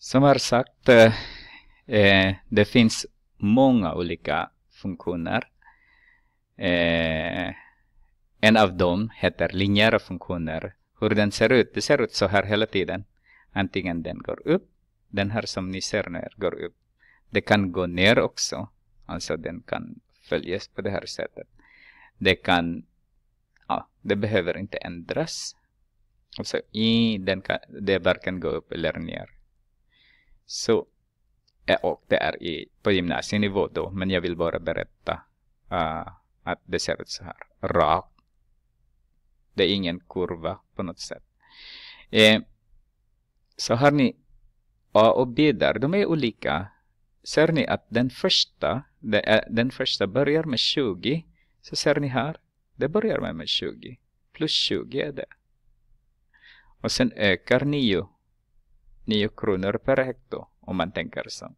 Som jag sagt, eh, eh, det finns många olika funktioner. Eh, en av dem heter linjära funktioner. Hur den ser ut, det ser ut så här hela tiden. Antingen den går upp, den här som ni ser när går upp. Det kan gå ner också, alltså den kan följas på det här sättet. Det kan, ja, det behöver inte ändras. Alltså i den kan, det varken gå upp eller ner. Så, och det är i, på gymnasienivå då, men jag vill bara berätta uh, att det ser ut så här, rakt. Det är ingen kurva på något sätt. Eh, så har ni A och B där, de är olika. Ser ni att den första, den första börjar med 20, så ser ni här, det börjar med 20. Plus 20 är det. Och sen ökar 9 9 kronor per hekto om man tänker så.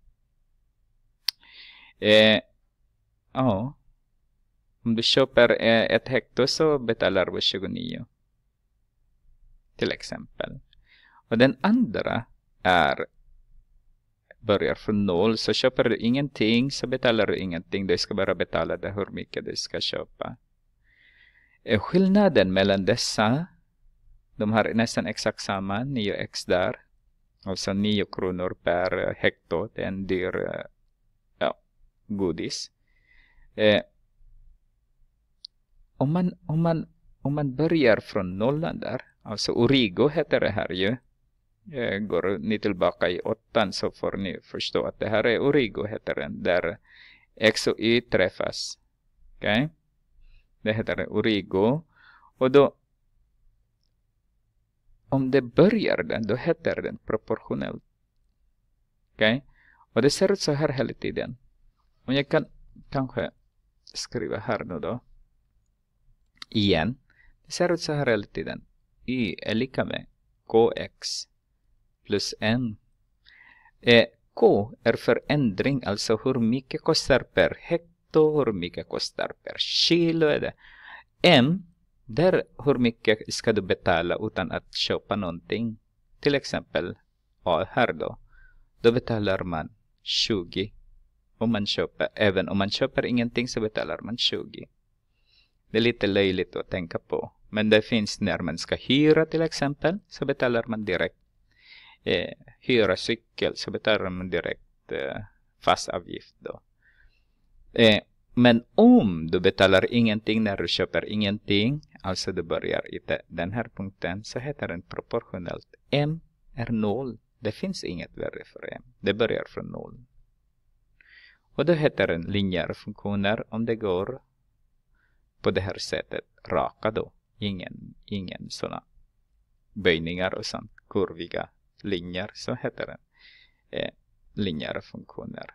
Eh, ja. Om du köper eh, ett hekto så betalar du 29. Till exempel. Och den andra är börjar från noll så köper du ingenting så betalar du ingenting. Du ska bara betala det hur mycket du ska köpa. Eh, skillnaden mellan dessa, de har nästan exakt samma, 9x där Alltså 9 kronor per eh, hekto. Det är en dyr eh, ja, godis. Eh, om, man, om, man, om man börjar från nollan där. Alltså Origo heter det här ju. Eh, går ni tillbaka i åttan så får ni förstå att det här är Origo heter den. Där X och Y träffas. Okej. Okay? Det heter Origo. Och då om det börjar den, då heter den proportionellt. Okej? Okay? Och det ser ut så här hela tiden. Om jag kan kanske skriva här nu då. Igen. Det ser ut så här hela tiden. Y är lika med kx plus n. Eh, K är förändring, alltså hur mycket kostar per hekto, hur mycket kostar per kilo. Är det. M där hur mycket ska du betala utan att köpa någonting? Till exempel, ja, här då. Då betalar man 20 om man köper. Även om man köper ingenting så betalar man 20. Det är lite löjligt att tänka på. Men det finns när man ska hyra till exempel så betalar man direkt. Eh, hyra cykel så betalar man direkt eh, fast avgift då. Eh, men om du betalar ingenting när du köper ingenting Alltså det börjar i den här punkten så heter den proportionellt. M är noll. Det finns inget värde för M. Det börjar från noll. Och då heter den linjära funktioner om det går på det här sättet raka då. Ingen, ingen sådana böjningar och sånt. Kurviga linjer så heter den. Eh, linjära funktioner.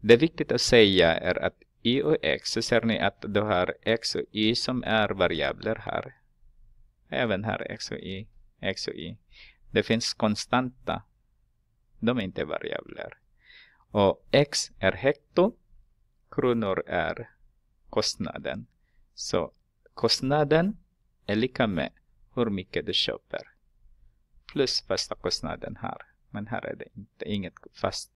Det viktigt att säga är att y och x så ser ni att du har x och y som är variabler här. Även här x och y, x och y. Det finns konstanta. De är inte variabler. Och x är hekto. Kronor är kostnaden. Så kostnaden är lika med hur mycket du köper. Plus fasta kostnaden här. Men här är det inte, inget fast